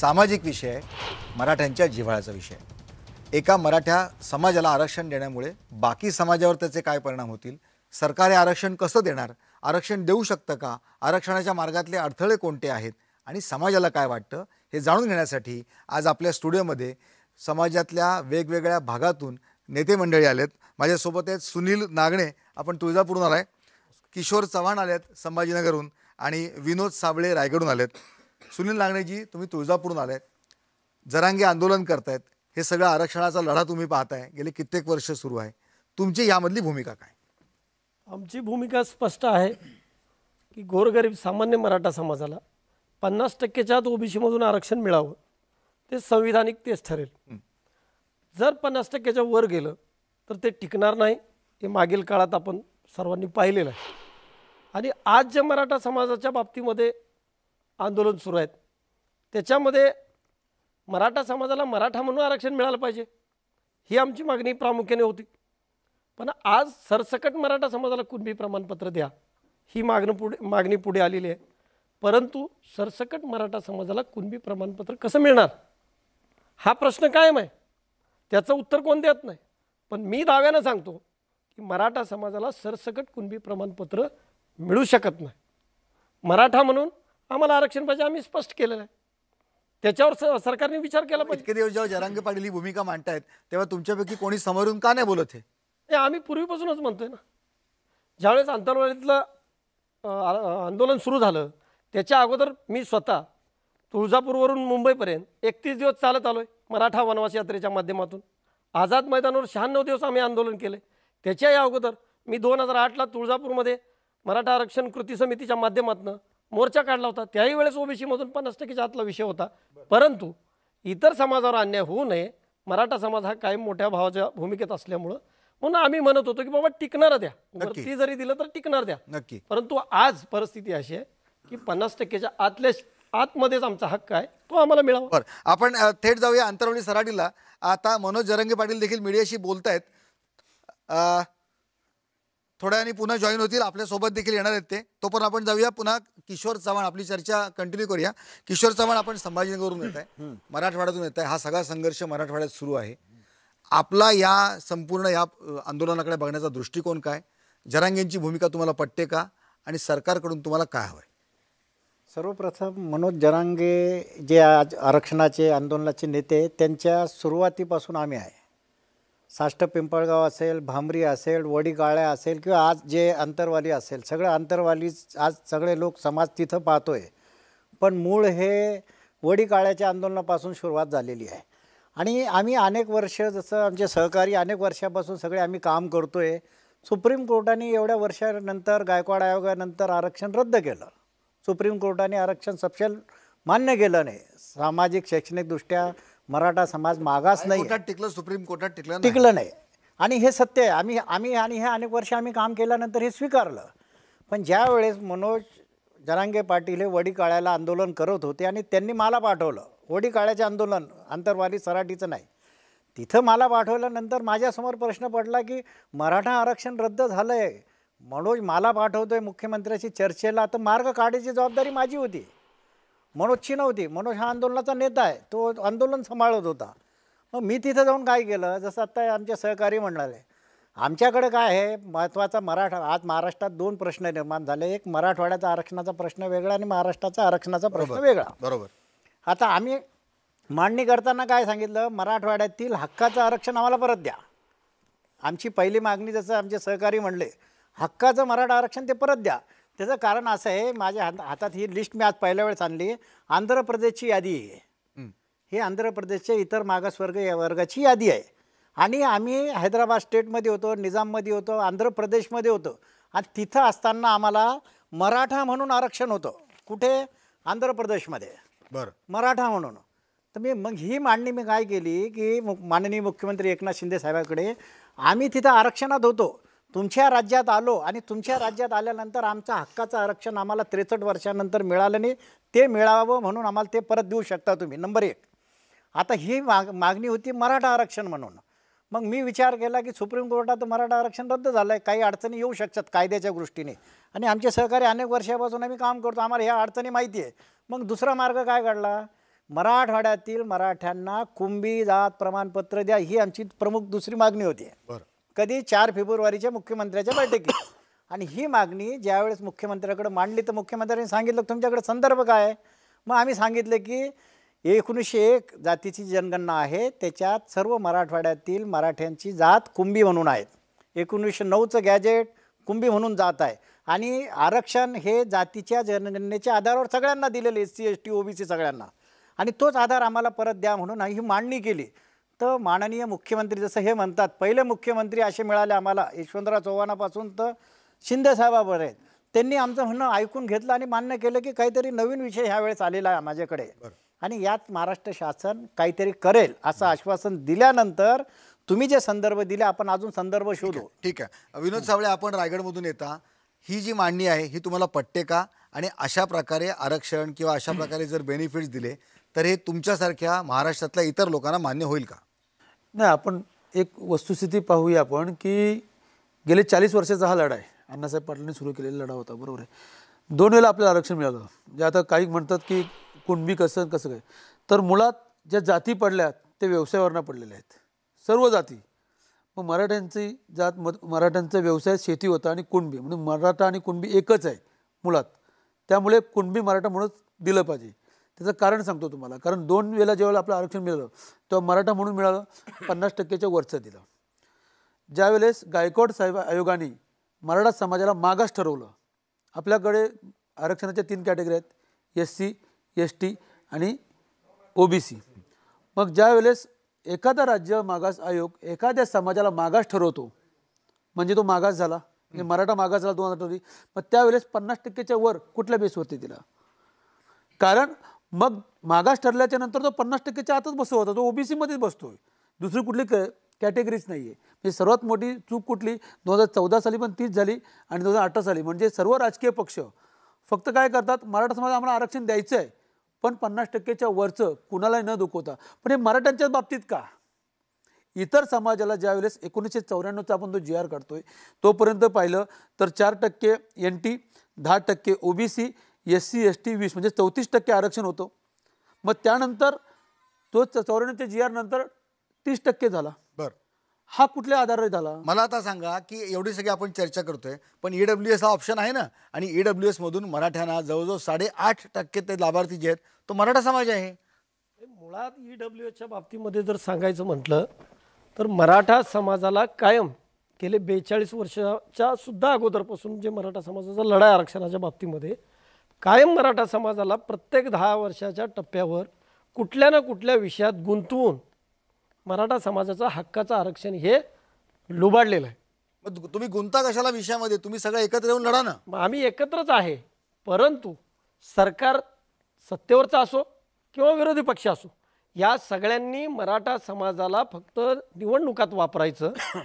सामाजिक विषय आहे मराठ्यांच्या जिव्हाळ्याचा विषय एका मराठ्या समाजाला आरक्षण देण्यामुळे बाकी समाजावर त्याचे काय परिणाम होतील सरकार हे आरक्षण कसं देणार आरक्षण देऊ शकतं का आरक्षणाच्या मार्गातले अडथळे कोणते आहेत आणि समाजाला काय वाटतं हे जाणून घेण्यासाठी आज आपल्या स्टुडिओमध्ये समाजातल्या वेगवेगळ्या भागातून नेते मंडळी आलेत माझ्यासोबत आहेत सुनील नागणे आपण तुळजापूरहून आलाय किशोर चव्हाण आलेत संभाजीनगरहून आणि विनोद साबळे रायगडहून आलेत सुनील नागणेजी तुम्ही तुळजापूरून आले जरांगी आंदोलन करतायत हे सगळं आरक्षणाचा लढा तुम्ही पाहताय गेले कित्येक वर्ष सुरू आहे तुमची यामधली भूमिका काय आमची भूमिका स्पष्ट आहे की गोरगरीब सामान्य मराठा समाजाला पन्नास टक्केच्या आत मधून आरक्षण मिळावं ते संविधानिक तेच ठरेल जर पन्नास टक्क्याच्या वर गेलं तर ते टिकणार नाही हे मागील काळात आपण सर्वांनी पाहिलेलं आहे आणि आज जे मराठा समाजाच्या बाबतीमध्ये आंदोलन सुरू आहेत त्याच्यामध्ये मराठा समाजाला मराठा म्हणून आरक्षण मिळालं पाहिजे ही आमची मागणी प्रामुख्याने होती पण आज सरसकट मराठा समाजाला कुणबी प्रमाणपत्र द्या ही मागणं पुढे मागणी पुढे आलेली आहे परंतु सरसकट मराठा समाजाला कुणबी प्रमाणपत्र कसं मिळणार हा प्रश्न कायम आहे त्याचं उत्तर कोण देत नाही पण मी दाव्यानं सांगतो की मराठा समाजाला सरसकट कुणबी प्रमाणपत्र मिळू शकत नाही मराठा म्हणून आम्हाला आरक्षण पाहिजे आम्ही स्पष्ट केलेलं आहे त्याच्यावर सरकारने विचार केला पाहिजे इतके दिवस जेव्हा जरांगे पाडली ही भूमिका मांडतायत तेव्हा तुमच्यापैकी कोणी समोरून का नाही बोलत हे आम्ही पूर्वीपासूनच म्हणतोय ना ज्यावेळेस आंतरवाडीतलं आंदोलन सुरू झालं त्याच्या अगोदर मी स्वतः तुळजापूरवरून मुंबईपर्यंत एकतीस दिवस चालत आलो आहे मराठा वनवास यात्रेच्या माध्यमातून आझाद मैदानावर शहाण्णव दिवस आम्ही आंदोलन केले त्याच्याही अगोदर मी दोन हजार आठला तुळजापूरमध्ये मराठा आरक्षण कृती समितीच्या माध्यमातून मोर्चा काढला होता त्याही वेळेस ओबीसीमधून पन्नास टक्केच्या आतला विषय होता परंतु इतर समाजावर अन्याय होऊ नये मराठा समाज हा कायम मोठ्या भावाच्या भूमिकेत असल्यामुळं म्हणून आम्ही म्हणत होतो की बाबा टिकणार द्या ती जरी दिलं तर टिकणार द्या नक्की परंतु आज परिस्थिती अशी आहे की पन्नास टक्केच्या आतल्या आतमध्येच आमचा हक्क आहे तो आम्हाला मिळावा बरं आपण थेट जाऊया अंतरवणी सराडीला आता मनोज जरंगे पाटील देखील मीडियाशी बोलतायत थोड्या आणि पुन्हा जॉईन होतील आपल्यासोबत देखील येणार आहेत ते तो पण आपण जाऊया पुन्हा किशोर चव्हाण आपली चर्चा कंटिन्यू करूया किशोर चव्हाण आपण संभाजीनगरून येत आहे मराठवाड्यातून येत आहे हा सगळा संघर्ष मराठवाड्यात सुरू आहे आपला या संपूर्ण या आंदोलनाकडे बघण्याचा दृष्टिकोन काय जरांगेंची भूमिका तुम्हाला पटते का आणि सरकारकडून तुम्हाला काय हवं सर्वप्रथम मनोज जरांगे जे आज आरक्षणाचे आंदोलनाचे नेते त्यांच्या सुरुवातीपासून आम्ही आहे साष्ट पिंपळगाव असेल भांबरी असेल वडीगाळ्या असेल किंवा आज जे अंतरवाली असेल सगळं अंतरवाली आज सगळे लोक समाज तिथं पाहतो आहे पण मूळ हे वडीगाळ्याच्या आंदोलनापासून सुरुवात झालेली आहे आणि आम्ही अनेक वर्ष जसं आमचे सहकारी अनेक वर्षापासून सगळे आम्ही काम करतो आहे सुप्रीम कोर्टाने एवढ्या वर्षानंतर गायकवाड आयोगानंतर आरक्षण रद्द केलं सुप्रीम कोर्टाने आरक्षण सपशेल मान्य केलं नाही सामाजिक शैक्षणिकदृष्ट्या मराठा समाज मागास नाही टिकलं सुप्रीम कोर्टात टिकलं टिकलं नाही आणि हे सत्य आहे आम्ही आम्ही आणि हे अनेक वर्ष आम्ही काम केल्यानंतर हे स्वीकारलं पण ज्यावेळेस मनोज जरांगे पाटील हे वडीकाळ्याला आंदोलन करत होते आणि त्यांनी मला पाठवलं काळ्याचे आंदोलन आंतरवादी सराटीचं नाही तिथं मला पाठवल्यानंतर माझ्यासमोर प्रश्न पडला की मराठा आरक्षण रद्द झालं आहे मनोज मला पाठवतोय मुख्यमंत्र्याशी चर्चेला तर मार्ग काढायची जबाबदारी माझी होती मनोजची नव्हती मनोज हा आंदोलनाचा नेता आहे तो आंदोलन सांभाळत होता मग मी तिथं जाऊन काय केलं जसं आत्ता आमचे सहकारी म्हणाले आमच्याकडे काय आहे महत्त्वाचा मराठा आज महाराष्ट्रात दोन प्रश्न निर्माण झाले एक मराठवाड्याचा आरक्षणाचा प्रश्न वेगळा आणि महाराष्ट्राचा आरक्षणाचा प्रश्न वेगळा बरोबर आता आम्ही मांडणी करताना काय सांगितलं मराठवाड्यातील हक्काचं आरक्षण आम्हाला परत द्या आमची पहिली मागणी जसं आमचे सहकारी म्हणले हक्काचं मराठा आरक्षण ते परत द्या त्याचं कारण असं आहे माझ्या हात हातात ही लिस्ट मी आज पहिल्या वेळेस आणली आंध्र प्रदेशची यादी आहे ही आंध्र प्रदेशच्या इतर मागासवर्ग या वर्गाची यादी आहे आणि आम्ही हैदराबाद स्टेटमध्ये होतो निजाममध्ये होतो आंध्र प्रदेशमध्ये होतो आणि तिथं असताना आम्हाला मराठा म्हणून आरक्षण होतं कुठे आंध्र प्रदेशमध्ये बरं मराठा म्हणून तर मी मग ही मांडणी मी काय केली की माननीय मुख्यमंत्री एकनाथ शिंदे साहेबाकडे आम्ही तिथं आरक्षणात होतो तुमच्या राज्यात आलो आणि तुमच्या राज्यात आल्यानंतर आमचा हक्काचं आरक्षण आम्हाला त्रेसष्ट वर्षानंतर मिळालं नाही ते मिळावं म्हणून आम्हाला ते परत देऊ शकता तुम्ही नंबर एक आता ही माग मागणी होती मराठा आरक्षण म्हणून मग मी विचार केला की सुप्रीम कोर्टात मराठा आरक्षण रद्द झालं आहे काही अडचणी येऊ शकतात कायद्याच्या दृष्टीने आणि आमचे सहकारी अनेक वर्षापासून आम्ही काम करतो आम्हाला ह्या अडचणी माहिती आहे मग दुसरा मार्ग काय घडला मराठवाड्यातील मराठ्यांना कुंभी जात प्रमाणपत्र द्या ही आमची प्रमुख दुसरी मागणी होती बरं कधी चार फेब्रुवारीच्या मुख्यमंत्र्याच्या बैठकीत आणि ही मागणी ज्यावेळेस मुख्यमंत्र्याकडे मांडली तर मुख्यमंत्र्यांनी सांगितलं तुमच्याकडे संदर्भ काय आहे मग आम्ही सांगितलं की एकोणीसशे एक जातीची जनगणना आहे त्याच्यात सर्व मराठवाड्यातील मराठ्यांची जात कुंभी म्हणून आहेत एकोणीसशे नऊचं गॅजेट कुंभी म्हणून जात आहे आणि आरक्षण हे जातीच्या जनगणनेच्या आधारावर सगळ्यांना दिलेलं S C S T OBC सगळ्यांना आणि तोच आधार आम्हाला परत द्या म्हणून ही मांडणी केली तर माननीय मुख्यमंत्री जसं हे म्हणतात पहिले मुख्यमंत्री असे मिळाले आम्हाला यशवंतराव चव्हाणापासून तर शिंदेसाहेबाबर आहेत त्यांनी आमचं म्हणणं ऐकून घेतलं आणि मान्य केलं की काहीतरी नवीन विषय ह्यावेळेस आलेला आहे माझ्याकडे आणि यात महाराष्ट्र शासन काहीतरी करेल असं आश्वासन दिल्यानंतर तुम्ही जे संदर्भ दिले आपण अजून संदर्भ शोधू ठीक आहे विनोद सावळे आपण रायगडमधून येता ही जी मांडणी आहे ही तुम्हाला पटते का आणि अशा प्रकारे आरक्षण किंवा अशा प्रकारे जर बेनिफिट्स दिले तर हे तुमच्यासारख्या महाराष्ट्रातल्या इतर लोकांना मान्य होईल का नाही आपण एक वस्तुस्थिती पाहूया आपण की गेले चाळीस वर्षाचा हा लढा आहे अण्णासाहेब पाटलांनी सुरू केलेला लढा होता बरोबर आहे दोन वेळेला आपल्याला आरक्षण मिळालं जे आता काही म्हणतात की कुणबी कसं कसं काय तर मुळात ज्या जाती पडल्यात ते व्यवसायावरनं पडलेल्या आहेत सर्व जाती मग मराठ्यांची जात म मराठ्यांचा व्यवसाय शेती होता आणि कुणबी म्हणजे मराठा आणि कुणबी एकच आहे मुळात त्यामुळे कुणबी मराठा म्हणूनच दिलं पाहिजे त्याचं कारण सांगतो तुम्हाला कारण दोन वेळेला जेव्हा आपलं आरक्षण मिळालं तो मराठा म्हणून मिळालं पन्नास टक्क्याच्या वरचं दिलं ज्यावेळेस गायकवाड साहेब आयोगाने मराठा समाजाला मागास ठरवलं आपल्याकडे आरक्षणाच्या तीन कॅटेगरी आहेत एस सी एस टी आणि ओ बी सी मग ज्यावेळेस एखादा राज्य मागास आयोग एखाद्या समाजाला मागास ठरवतो म्हणजे तो मागास झाला म्हणजे मराठा मागास झाला दोन हजार मग त्यावेळेस पन्नास टक्केच्या वर कुठल्या बेसवरती दिला कारण मग मागास ठरल्याच्या नंतर तो पन्नास टक्केच्या आतच बसू होता तो ओबीसीमध्येच बसतो दुसरी कुठली क कॅटेगरीच नाही आहे म्हणजे सर्वात मोठी चूक कुठली दोन हजार चौदा साली पण तीच झाली आणि दोन हजार अठरा साली म्हणजे सर्व राजकीय पक्ष फक्त काय करतात मराठा समाज आम्हाला आरक्षण द्यायचं आहे पण पन्नास टक्केच्या वरचं कुणालाही न दुखवता पण हे मराठ्यांच्या बाबतीत का इतर समाजाला ज्यावेळेस एकोणीसशे चौऱ्याण्णवचा आपण तो जी आर काढतोय तोपर्यंत पाहिलं तर चार टक्के एन टी दहा टक्के OBC S C S T वीस म्हणजे चौतीस टक्के आरक्षण होतं मग त्यानंतर तो चौऱ्याण्णवच्या जी आर नंतर तीस टक्के झाला बरं हा कुठल्या आधारे झाला मला आता सांगा की एवढी सगळी आपण चर्चा करतोय पण ईडब्ल्यू e एस हा ऑप्शन आहे ना आणि ईडब्ल्यू e एस मधून मराठ्यांना जवळजवळ साडेआठ टक्के ते लाभार्थी जे आहेत तो मराठा समाज आहे मुळात ईडब्ल्यू e एसच्या बाबतीमध्ये जर सांगायचं म्हटलं तर मराठा समाजाला कायम गेले बेचाळीस वर्षाच्या सुद्धा अगोदरपासून जे मराठा समाजाचा लढाई आरक्षणाच्या बाबतीमध्ये कायम मराठा समाजाला प्रत्येक दहा वर्षाच्या टप्प्यावर कुठल्या ना कुठल्या विषयात गुंतवून मराठा समाजाचा हक्काचं आरक्षण हे लुबाडलेलं आहे मग तुम्ही गुंता कशाला विषयामध्ये तुम्ही सगळं एकत्र येऊन लढा ना मग आम्ही एकत्रच आहे परंतु सरकार सत्तेवरचं असो किंवा विरोधी पक्ष असो या सगळ्यांनी मराठा समाजाला फक्त निवडणुकात वापरायचं